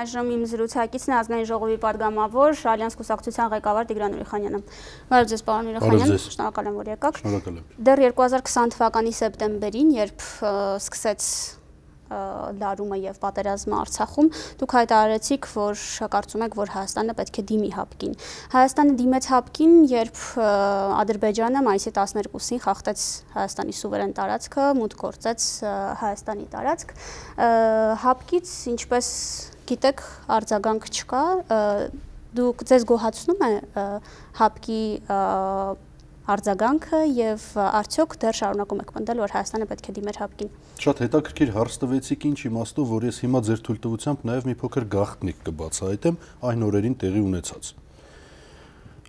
Այժմ իմ զրուցակիցն է ազգային ժողովի падգամավոր Ալյանս կուսակցության ղեկավար Տիգրան Ուրիխանյանը։ Բարև ձեզ, պարոն Ուրիխանյան, շնորհակալ եմ, որ եկաք։ Շնորհակալ եմ։ Դեռ 2020 թվականի սեպտեմբերին, երբ սկսեց լարումը եւ պատերազմը Արցախում, դուք հայտարարեցիք, որ կարծում եք, որ Հայաստանը պետք է դիմի հապկին։ Հայաստանը դիմեց հապկին, երբ Ադրբեջանը մայիսի 12-ին խախտեց Հայաստանի սուվերեն տարածքը, մուտք գործեց Հայաստանի տարածք։ Հապկից ինչպես գիտեք, արձագանք չկա, դուք ձեզ գոհացնում է հապկի արձագանքը եւ արդյոք դեռ շարունակում եք մտնել, որ Հայաստանը պետք է դիմեր հապկին։ Շատ հետաքրքիր հարց տվեցիք ինչ իմաստով, որ ես հիմա ձեր թույլտվությամբ նաեւ մի փոքր գաղտնիք կբացահայտեմ այն օրերին տեղի ունեցած։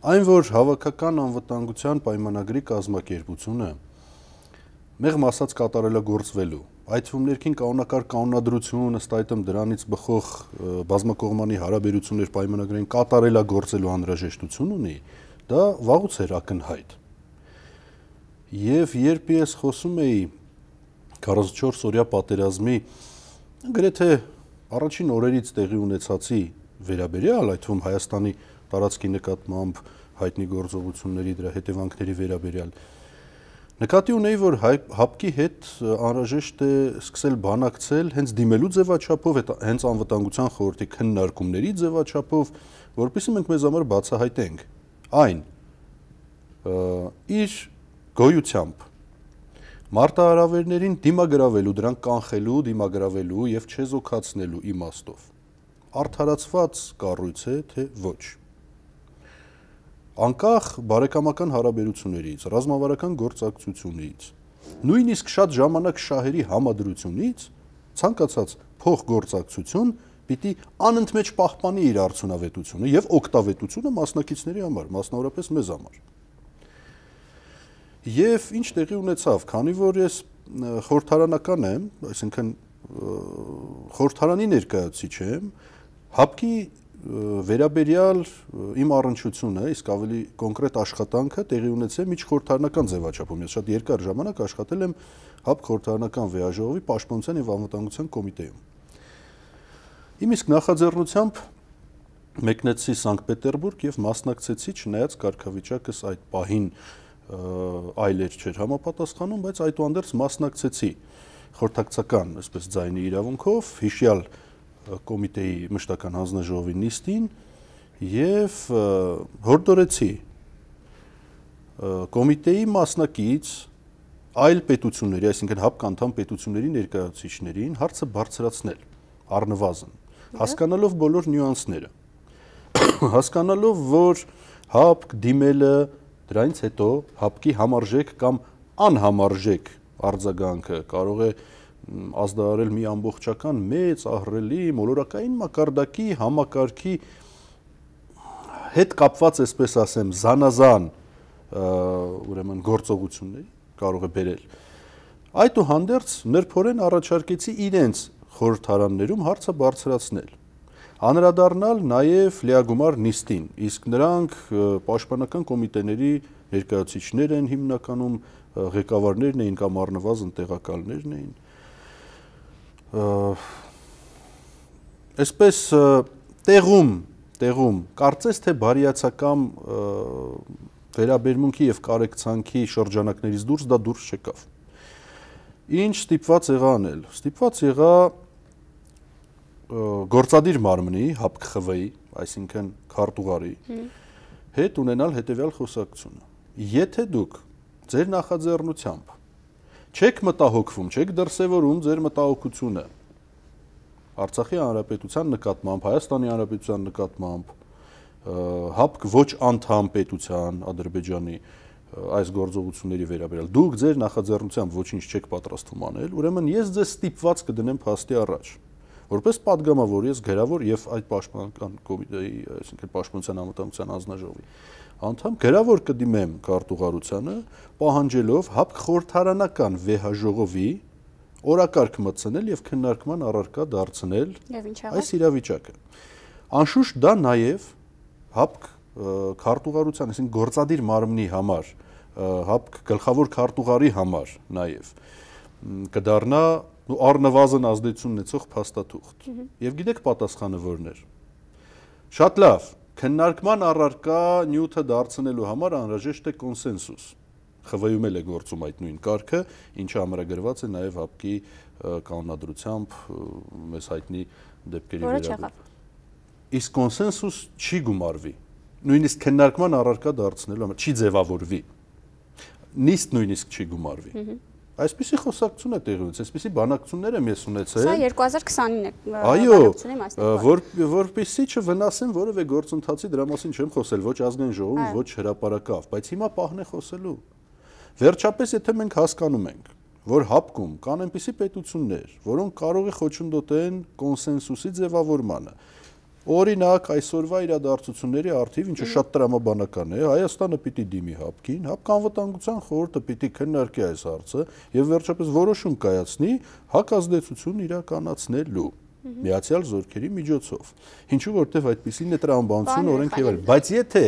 Այն որ հավաքական անվտանգության պայմանագրի կազմակերպությունը մեղմ ասած կատարելագործվելու այդ թվում ներքին կանոնակարգ կանոնադրություն ըստ այդմ դրանից բխող բազմակողմանի հարաբերություններ պայմանագրային կատարելա գործելու անհրաժեշտություն ունի, դա վաղուց էր ակնհայտ։ Եվ երբ ես խոսում էի 44 օրյա պատերազմի գրեթե առաջին օրերից տեղի ունեցածի վերաբերյալ, այդ թվում Հայաստանի տարածքի նկատմամբ հայտնի գործողությունների դրա հետևանքների վերաբերյալ, Նկատի ունեի, որ հապկի հետ անհրաժեշտ է սկսել բանակցել հենց դիմելու ձևաչափով, հենց անվտանգության խորհրդի քննարկումների ձևաչափով, որովհետեւ մենք մեզ համար բացահայտենք այն իր գոյությամբ մարտահրավերներին դիմագրավելու, դրանք կանխելու, դիմագրավելու եւ չեզոքացնելու իմաստով։ Արդարացված կառույց է, թե ոչ անկախ բարեկամական հարաբերություններից, ռազմավարական գործակցությունից, նույնիսկ շատ ժամանակ շահերի համադրությունից ցանկացած փոխգործակցություն պիտի անընդմեջ պահպանի իր արդյունավետությունը եւ օգտավետությունը մասնակիցների համար, մասնավորապես մեզ համար։ Եվ ինչ տեղի ունեցավ, քանի որ ես խորհրդարանական եմ, այսինքն խորհրդարանի ներկայացուցիչ եմ, հապկի վերաբերյալ իմ առնչությունը, իսկ ավելի կոնկրետ աշխատանքը տեղի ունեցել միջխորհրդարանական ձևաչափում։ Ես շատ երկար ժամանակ աշխատել եմ ՀԱՊ խորհրդարանական վեաժողովի պաշտպանության եւ անվտանգության կոմիտեում։ Իմ իսկ նախաձեռնությամբ մեկնեցի Սանկտ Պետերբուրգ եւ մասնակցեցի չնայած կարգավիճակս այդ պահին այլեր չէր համապատասխանում, բայց այդուանդերձ մասնակցեցի խորհրդակցական, այսպես ձայնի իրավունքով հիշյալ կոմիտեի մշտական հանձնաժողովի նիստին եւ հորդորեցի կոմիտեի մասնակից այլ պետությունների, այսինքն հապ կանթամ պետությունների ներկայացուցիչներին հարցը բարձրացնել առնվազն, հասկանալով բոլոր նյուանսները, հասկանալով, որ հապկ դիմելը դրանից հետո հապկի համարժեք կամ անհամարժեք արձագանքը կարող է ազդարարել մի ամբողջական մեծ ահրելի մոլորակային մակարդակի համակարգի հետ կապված, այսպես ասեմ, զանազան ուրեմն գործողությունների կարող է բերել։ Այդուհանդերձ ներփորեն առաջարկեցի իրենց խորհրդարաններում հարցը բարձրացնել հանրադառնալ նաև լիագումար նիստին, իսկ նրանք պաշտպանական կոմիտեների ներկայացիչներ են հիմնականում, ղեկավարներն էին կամ առնվազն տեղակալներն էին այսպես տեղում, տեղում կարծես թե բարիացակամ վերաբերմունքի եւ կարեկցանքի շրջանակներից դուրս դա դուրս չեկավ։ Ինչ ստիպված եղա անել։ Ստիպված եղա գործադիր մարմնի, ՀԱՊԿԽՎ-ի, այսինքն քարտուղարի հետ ունենալ հետեւյալ խոսակցությունը։ Եթե դուք ձեր նախաձեռնությամբ Չեք մտահոգվում, չեք դրսևորում ձեր մտահոգությունը Արցախի հանրապետության նկատմամբ, Հայաստանի հանրապետության նկատմամբ, հապկ ոչ անդամ պետության Ադրբեջանի այս գործողությունների վերաբերյալ։ Դուք ձեր նախաձեռնությամբ ոչինչ չեք պատրաստվում անել, ուրեմն ես ձեզ ստիպված կդնեմ փաստի առաջ։ Որպես падգամավոր ես գրավոր եւ այդ պաշտպանական կոմիտեի, այսինքն պաշտպանության համատամության հանձնաժողովի անդամ գրավոր կդիմեմ քարտուղարությանը պահանջելով հապ խորհրդարանական վեհա ժողովի օրակարգ մտցնել եւ քննարկման առարկա դարձնել այս իրավիճակը անշուշտ դա նաեւ հապ քարտուղարության այսինքն գործադիր մարմնի համար հապ գլխավոր քարտուղարի համար նաեւ կդառնա առնվազն ազդեցություն ունեցող փաստաթուղթ։ Եվ գիտեք պատասխանը որն էր։ Շատ լավ, քննարկման առարկա նյութը դարձնելու համար անհրաժեշտ է կոնսենսուս։ ԽՎ-ում էլ է գործում այդ նույն կարգը, ինչը համարագրված է նաև ՀԱՊԿ-ի կանոնադրությամբ մեզ հայտնի դեպքերի վերաբերյալ։ Իսկ կոնսենսուս չի գումարվի։ Նույնիսկ քննարկման առարկա դարձնելու համար չի ձևավորվի նիստ նույնիսկ չի գումարվի։ Այսպիսի խոսակցություն է տեղի ունեցել, այսպիսի բանակցություններ եմ ես ունեցել։ Սա 2020-ին է բանակցությունի մասն է։ Այո, որ որպեսի չվնասեն որևէ գործընթացի դրա մասին չեմ խոսել, ոչ ազգային ժողովում, ոչ հրաապարակավ, բայց հիմա պահն է խոսելու։ Վերջապես, եթե մենք հասկանում ենք, որ հապկում կան այնպիսի պետություններ, որոնք կարող է խոչընդոտեն կոնսենսուսի ձևավորմանը, Օրինակ այսօրվա իրադարձությունների արդիվ, ինչը շատ տրամաբանական է, Հայաստանը պիտի դիմի հապկին, հապկան վտանգության խորհուրդը պիտի քննարկի այս հարցը եւ վերջապես որոշում կայացնի հակազդեցություն իրականացնելու միացյալ զորքերի միջոցով։ Ինչու որտեվ այդպեսին է տրամաբանություն օրենք եւ այլ, բայց եթե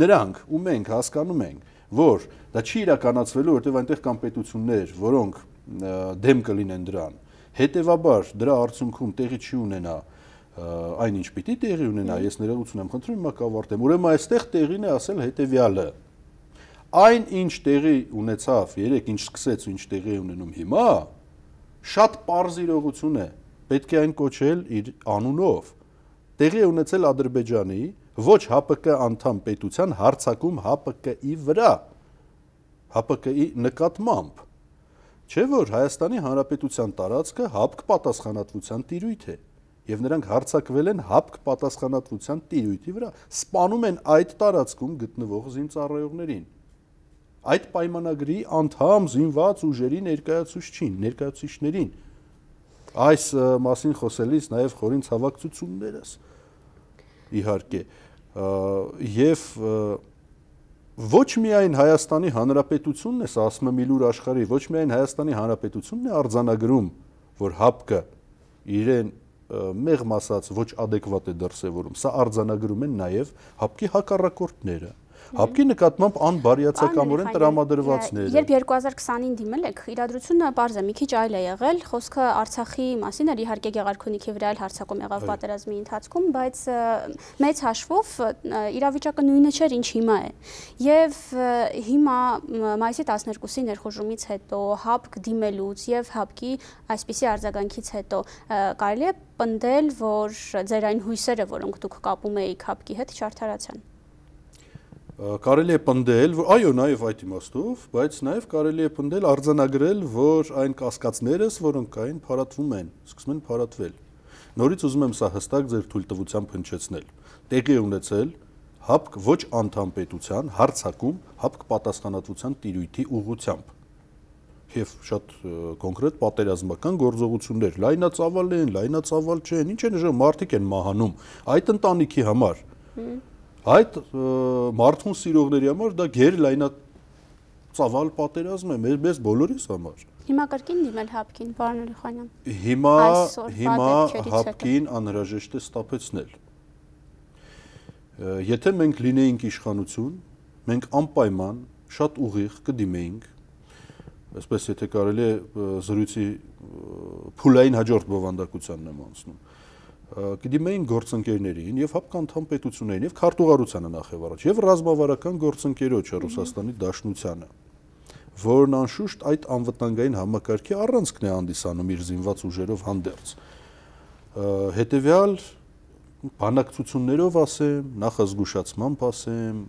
նրանք ու մենք հասկանում ենք, որ դա չի իրականացվելու, որտեվ այնտեղ կան պետություններ, որոնք դեմ կլինեն դրան, հետևաբար դրա արդյունքում տեղի չի ունենա այնինչ պիտի տեղի ունենա, ես ներողություն եմ խնդրում, հիմա կավարտեմ։ Ուրեմն այստեղ տեղին է ասել հետեւյալը. այն ինչ տեղի ունեցավ երեք, ինչ սկսեց ու ինչ տեղի ունենում հիմա, շատ པարզ իրողություն է։ Պետք է այն կոչել իր անունով։ Տեղի ունեցել Ադրբեջանի ոչ ՀԱՊԿ անդամ պետության հարցակում ՀԱՊԿ-ի վրա։ ՀԱՊԿ-ի նկատմամբ։ Չէ՞ որ Հայաստանի Հանրապետության տարածքը ՀԱՊԿ պատասխանատվության տիրույթ է եւ նրանք հարցակվել են հապկ պատասխանատվության տիրույթի վրա, սպանում են այդ տարածքում գտնվող զինծառայողներին։ Այդ պայմանագրի անդամ զինված ուժերի ներկայացուցչին, ներկայացուցիչներին այս մասին խոսելիս նաեւ խորին ցավակցություններս իհարկե եւ ոչ միայն Հայաստանի Հանրապետությունն է, սա ասում եմ իլուր աշխարհի, ոչ միայն Հայաստանի Հանրապետությունն է արձանագրում, որ ՀԱՊԿ-ը իրեն մեղմ ասած ոչ adekvat է դրսևորում։ Սա արձանագրում են նաև հապկի հակառակորդները։ Հապկի նկատմամբ անբարյացակամորեն տրամադրվածները։ Երբ 2020-ին դիմել եք, իրադրությունը པարզ է, մի քիչ այլ է եղել, խոսքը Արցախի մասին էր, իհարկե Գեղարքունիքի վրա էլ հարցակում եղավ պատերազմի ընթացքում, բայց մեծ հաշվով իրավիճակը նույնը չէր, ինչ հիմա է։ Եվ հիմա մայիսի 12-ի ներխուժումից հետո հապկ դիմելուց եւ հապկի այսպիսի արձագանքից հետո կարելի է պնդել, որ ձեր այն հույսերը, որոնք դուք կապում էիք հապկի հետ, չարթարացան կարելի է պնդել, որ այո, նաև այդ իմաստով, բայց նաև կարելի է պնդել արձանագրել, որ այն կասկածներս, որոնք այն փարատվում են, սկսում են փարատվել։ Նորից ուզում եմ սա հստակ ձեր թույլտվությամբ հնչեցնել։ Տեղի ունեցել ՀԱՊԿ ոչ անդամ պետության հարցակում ՀԱՊԿ պատասխանատվության տիրույթի ուղությամբ եւ շատ կոնկրետ պատերազմական գործողություններ լայնացավալ են, լայնացավալ չեն, ինչ են ժողովուրդ մարդիկ են մահանում այդ ընտանիքի համար։ Այդ մարդուն սիրողների համար դա գեր լայնա ծավալ պատերազմ է մեր մեզ բոլորիս համար։ Հիմա կրկին դիմել հապկին, պարոն Լիխանյան։ Հիմա հիմա հապկին անհրաժեշտ է ստապեցնել։ Եթե մենք լինեինք իշխանություն, մենք անպայման շատ ուղիղ կդիմեինք այսպես եթե կարելի է զրույցի փուլային հաջորդ բովանդակությանն եմ անցնում կդիմեին գործընկերներին եւ հապկան թամ պետություններին եւ քարտուղարությանը նախև առաջ եւ ռազմավարական գործընկերոջը Ռուսաստանի Դաշնությանը որն անշուշտ այդ անվտանգային համակարգի առանցքն է հանդիսանում իր զինված ուժերով հանդերձ հետեւյալ բանակցություններով ասեմ, նախազգուշացմամբ ասեմ,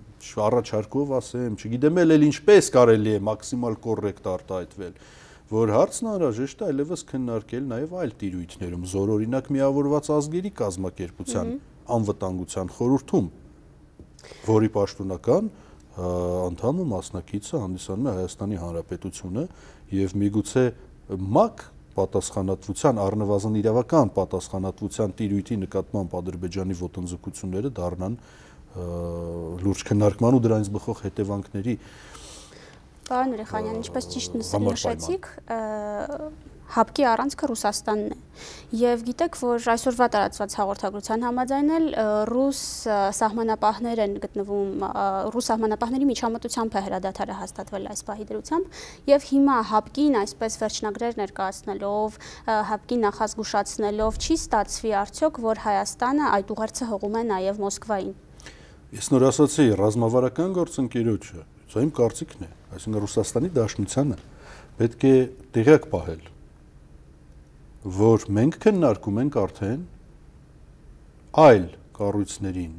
առաջարկով ասեմ, չգիտեմ էլ ինչպես կարելի է մաքսիմալ կոռեկտ արտահայտվել որ հարցն անհրաժեշտ է այլևս քննարկել նաև այլ տիրույթներում, զորօրինակ միավորված ազգերի կազմակերպության անվտանգության խորհրդում, որի պաշտոնական անդամ ու մասնակիցը հանդիսանում է Հայաստանի Հանրապետությունը եւ միգուցե ՄԱԿ պատասխանատվության առնվազն իրավական պատասխանատվության տիրույթի նկատմամբ Ադրբեջանի ոտնձգությունները դառնան լուրջ քննարկման ու դրանից բխող հետևանքների Պարոն Վրեխանյան, ինչպես ճիշտ նշել նշեցիք, հապկի առանցքը Ռուսաստանն է։ Եվ գիտեք, որ այսօրվա տարածված հաղորդագրության համաձայն էլ ռուս սահմանապահներ են գտնվում, ռուս սահմանապահների միջամտությամբ է հրադադարը հաստատվել այս պահի դրությամբ, եւ հիմա հապկին այսպես վերջնագրեր ներկայացնելով, հապկին նախազգուշացնելով չի ստացվի արդյոք, որ Հայաստանը այդ ուղերձը հողում է նաեւ Մոսկվային։ Ես նոր ասացի, ռազմավարական գործընկերոջը, սա իմ կարծիքն է այսինքն Ռուսաստանի Դաշնությանը պետք է տեղյակ պահել, որ մենք քննարկում ենք արդեն այլ կառույցներին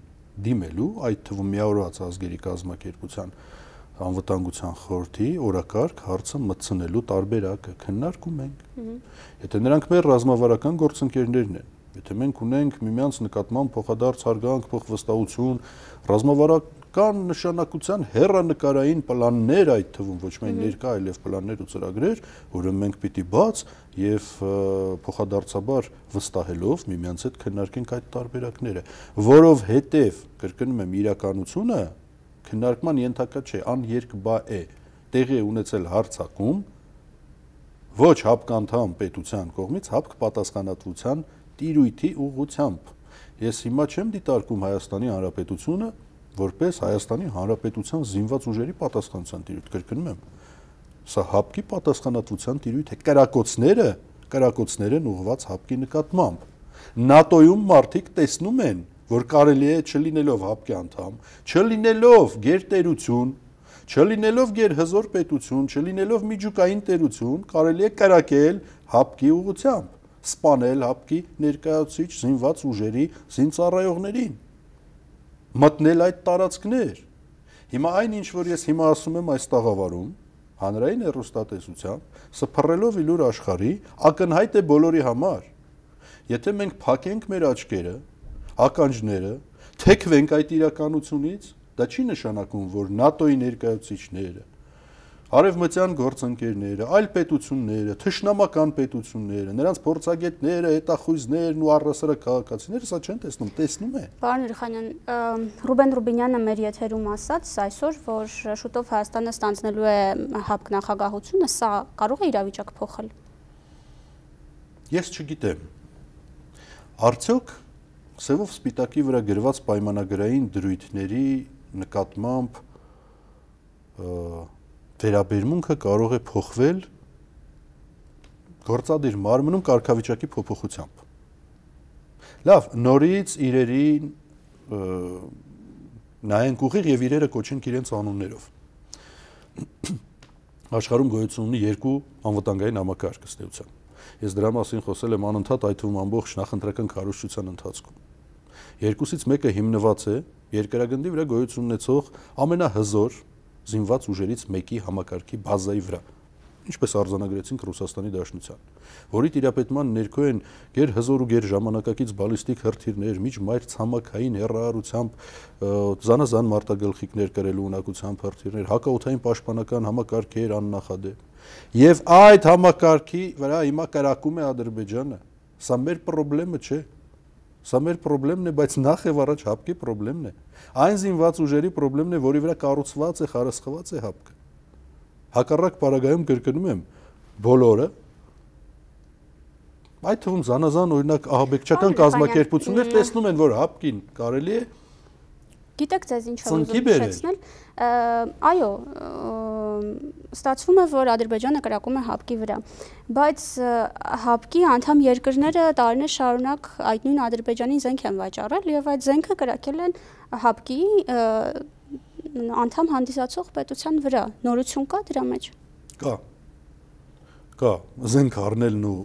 դիմելու, այդ թվում միավորված ազգերի կազմակերպության անվտանգության խորհրդի օրակարգ հարցը մտցնելու տարբերակը քննարկում ենք։ Եթե նրանք մեր ռազմավարական գործընկերներն են, եթե մենք ունենք միմյանց նկատմամբ փոխադարձ հարգանք, փոխվստահություն, ռազմավարական կան նշանակության հերանկարային պլաններ այդ թվում ոչ միայն ներկա, այլև պլաններ ու ծրագրեր, որը մենք պիտի բաց եւ փոխադարձաբար վստահելով միմյանց հետ քննարկենք այդ տարբերակները, որով հետեւ կրկնում եմ իրականությունը քննարկման ենթակա չէ, աներկբա է։ Տեղի է ունեցել հարցակում ոչ հապկանթամ պետության կողմից հապկ պատասխանատվության տիրույթի ուղությամբ։ Ես հիմա չեմ դիտարկում Հայաստանի Հանրապետությունը որպես Հայաստանի Հանրապետության զինված ուժերի պատասխանատվության տիրույթ կրկնում եմ սա հապկի պատասխանատվության տիրույթ է կրակոցները կրակոցներ են ուղված հապկի նկատմամբ ՆԱՏՕ-ում մարդիկ տեսնում են որ կարելի է չլինելով հապկի անդամ չլինելով գերտերություն չլինելով գերհզոր պետություն չլինելով միջուկային տերություն կարելի է կրակել հապկի ուղությամբ սպանել հապկի ներկայացուցիչ զինված ուժերի զինծառայողներին մտնել այդ տարածքներ։ Հիմա այն ինչ որ ես հիմա ասում եմ այս տաղավարում, հանրային հերոստատեսությամբ, սփռելով իլուր աշխարհի, ակնհայտ է բոլորի համար։ Եթե մենք փակենք մեր աչքերը, ականջները, թեքվենք այդ իրականությունից, դա չի նշանակում, որ ՆԱՏՕ-ի ներկայացուցիչները, արևմտյան գործընկերները, այլ պետությունները, թշնամական պետությունները, նրանց փորձագետները, հետախույզներն ու առասարակ քաղաքացիները սա չեն տեսնում, տեսնում է։ Պարոն Իրխանյան, Ռուբեն Ռուբինյանը մեր եթերում ասաց այսօր, որ շուտով Հայաստանը ստանձնելու է ՀԱՊ նախագահությունը, սա կարող է իրավիճակ փոխել։ Ես չգիտեմ։ Արդյոք սևով սպիտակի վրա գրված պայմանագրային դրույթների նկատմամբ վերաբերմունքը կարող է փոխվել գործադիր մարմնում կարգավիճակի փոփոխությամբ։ Լավ, նորից իրերին նայենք ուղիղ եւ իրերը կոչենք իրենց անուններով։ Աշխարհում գոյություն ունի երկու անվտանգային համակարգ ստեղծության։ Ես դրա մասին խոսել եմ անընդհատ այդ թվում ամբողջ նախընտրական քարոշչության ընթացքում։ Երկուսից մեկը հիմնված է երկրագնդի վրա գոյություն ունեցող ամենահզոր զինված ուժերից մեկի համակարգի բազայի վրա, ինչպես արձանագրեցինք Ռուսաստանի Դաշնության, որի տիրապետման ներքո են ģեր հզոր ու ģեր ժամանակակից բալիստիկ հրթիռներ, միջմայր ցամաքային հերարարությամբ զանազան մարտագլխիկներ կրելու ունակությամբ հրթիռներ, հակաօթային պաշտպանական համակարգեր աննախադեպ։ Եվ այդ համակարգի վրա հիմա կրակում է Ադրբեջանը։ Սա մեր խնդրը չէ, Սա մեր խնդրեմն է, բայց նախ եւ առաջ հապկի խնդրեմն է։ Այն զինված ուժերի խնդրեմն է, որի վրա կառուցված է, խարսխված է հապկը։ Հակառակ պարագայում կրկնում եմ, բոլորը այդ թվում զանազան օրինակ ահաբեկչական կազմակերպություններ տեսնում են, որ հապկին կարելի է Գիտեք, ձեզ ինչ որ ուզում եմ շեշտնել։ Այո, ստացվում է, որ Ադրբեջանը կրակում է հապկի վրա։ Բայց հապկի անդամ երկրները տարիներ շարունակ այդ նույն Ադրբեջանին զենք են վաճառել եւ այդ զենքը կրակել են հապկի անդամ հանդիսացող պետության վրա։ Նորություն կա դրա մեջ։ Կա։ Կա, զենք առնելն ու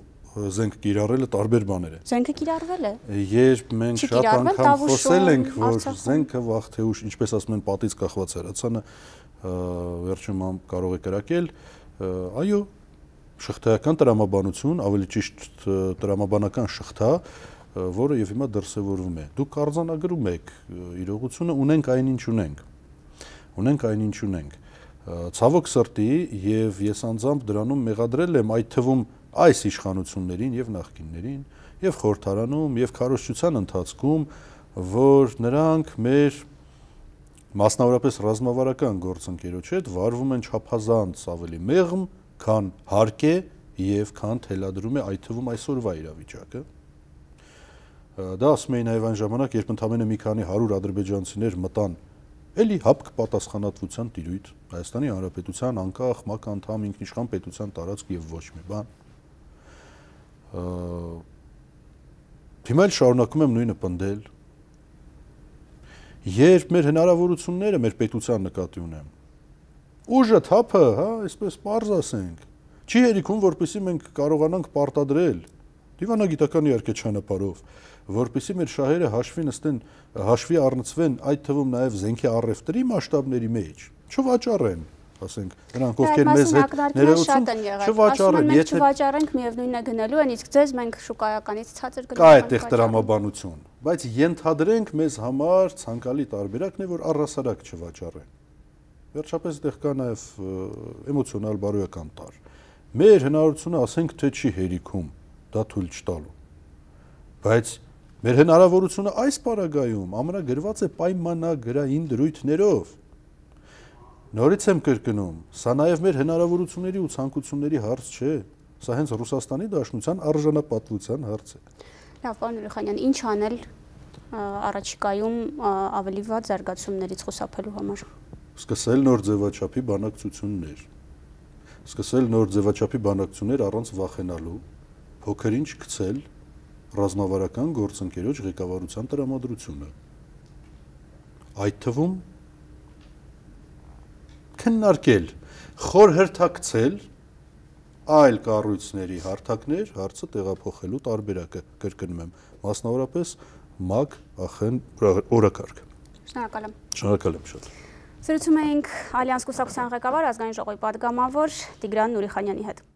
զենք կիրառելը տարբեր բաներ է։ Զենքը կիրառվել է։ Երբ մենք շատ անգամ խոսել ենք, որ զենքը վաղ թե ուշ, ինչպես ասում են, պատից կախված հրացանը վերջում կարող է կրակել, այո, շղթայական տրամաբանություն, ավելի ճիշտ տրամաբանական շղթա, որը եւ հիմա դրսեւորվում է։ Դուք արձանագրում եք իրողությունը, ունենք այն ինչ ունենք։ Ունենք այն ինչ ունենք։ Ցավոք սրտի եւ ես անձամբ դրանում մեղադրել եմ այդ թվում այս իշխանություններին եւ նախկիններին եւ խորհրդարանում եւ քարոշչության ընթացքում, որ նրանք մեր մասնավորապես ռազմավարական գործընկերոջ հետ վարվում են չափազանց ավելի մեղմ, քան հարկե եւ քան թելադրում է այդ թվում այսօրվա իրավիճակը։ Դա ասում էին այն ժամանակ, երբ ընդամենը մի քանի 100 ադրբեջանցիներ մտան էլի հապկ պատասխանատվության տիրույթ Հայաստանի Հանրապետության անկախ մակ անդամ ինքնիշխան պետության տարածք եւ ոչ մի բան։ Հիմա էլ շարունակում եմ նույնը պնդել։ Երբ մեր հնարավորությունները մեր պետության նկատի ունեմ, ուժը թափը, հա, այսպես པարզ ասենք, չի երիքում, որpիսի մենք կարողանանք պարտադրել դիվանագիտական իհարկե ճանապարհով, որpիսի մեր շահերը հաշվի նստեն, հաշվի առնցվեն այդ թվում նաև զենքի առևտրի մասշտաբների մեջ, չվաճառեն։ չվ ասենք նրանք ովքեր մեզ հետ ներողություն չվաճառեն, եթե չվաճառենք միևնույնն է գնելու են, իսկ ձեզ մենք շուկայականից ցածր գնանք։ Կա այդտեղ դրամաբանություն, բայց ենթադրենք մեզ համար ցանկալի տարբերակն է, որ առհասարակ չվաճառեն։ Վերջապես այդտեղ կա նաև էմոցիոնալ բարոյական տար։ Մեր հնարավորությունը ասենք թե չի հերիքում դա թույլ չտալու։ Բայց մեր հնարավորությունը այս պարագայում ամրագրված է պայմանագրային դրույթներով Նորից եմ կրկնում, սա նաև մեր հնարավորությունների ու ցանկությունների հարց չէ, սա հենց Ռուսաստանի Դաշնության արժանապատվության հարց է։ Լավ, պարոն Լուխանյան, ինչ անել առաջիկայում ավելի վատ զարգացումներից խուսափելու համար։ Սկսել նոր ձևաչափի բանակցություններ։ Սկսել նոր ձևաչափի բանակցություններ առանց վախենալու, փոքրինչ գցել ռազմավարական գործընկերոջ ղեկավարության տրամադրությունը։ Այդ թվում քննարկել, խոր հերթակցել այլ կառույցների հարթակներ հարցը տեղափոխելու տարբերակը կրկնում եմ մասնավորապես մակ ախեն օրակարգ Շնորհակալ եմ Շնորհակալ եմ շատ Զրուցում էինք Ալյանս կուսակցության ղեկավար ազգային ժողովի падգամավոր Տիգրան Նուրիխանյանի հետ